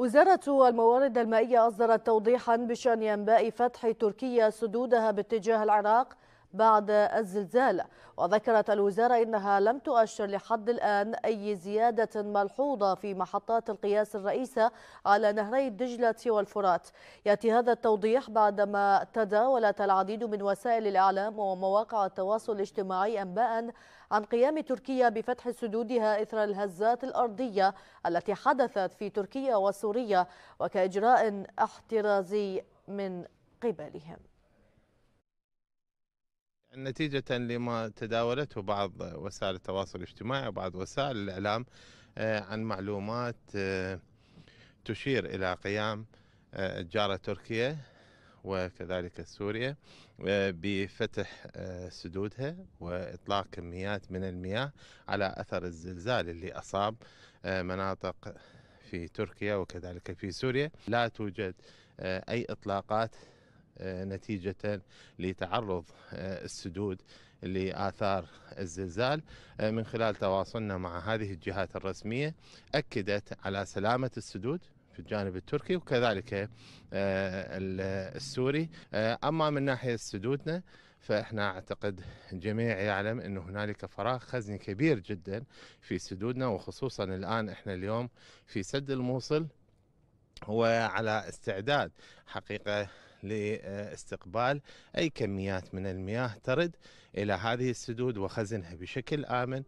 وزارة الموارد المائية أصدرت توضيحا بشأن أنباء فتح تركيا سدودها باتجاه العراق بعد الزلزال وذكرت الوزارة إنها لم تؤشر لحد الآن أي زيادة ملحوظة في محطات القياس الرئيسة على نهري الدجلة والفرات يأتي هذا التوضيح بعدما تداولت العديد من وسائل الإعلام ومواقع التواصل الاجتماعي أنباء عن قيام تركيا بفتح سدودها إثر الهزات الأرضية التي حدثت في تركيا وسوريا وكإجراء احترازي من قبلهم نتيجة لما تداولته بعض وسائل التواصل الاجتماعي وبعض وسائل الإعلام آه، عن معلومات آه، تشير إلى قيام الجارة آه، تركيا وكذلك سوريا بفتح سدودها واطلاق كميات من المياه على اثر الزلزال اللي اصاب مناطق في تركيا وكذلك في سوريا لا توجد اي اطلاقات آه، نتيجة لتعرض آه، السدود لآثار الزلزال آه، من خلال تواصلنا مع هذه الجهات الرسمية أكدت على سلامة السدود في الجانب التركي وكذلك السوري أما من ناحية سدودنا فإحنا أعتقد الجميع يعلم أن هنالك فراغ خزني كبير جدا في سدودنا وخصوصا الآن إحنا اليوم في سد الموصل وعلى استعداد حقيقة لاستقبال أي كميات من المياه ترد إلى هذه السدود وخزنها بشكل آمن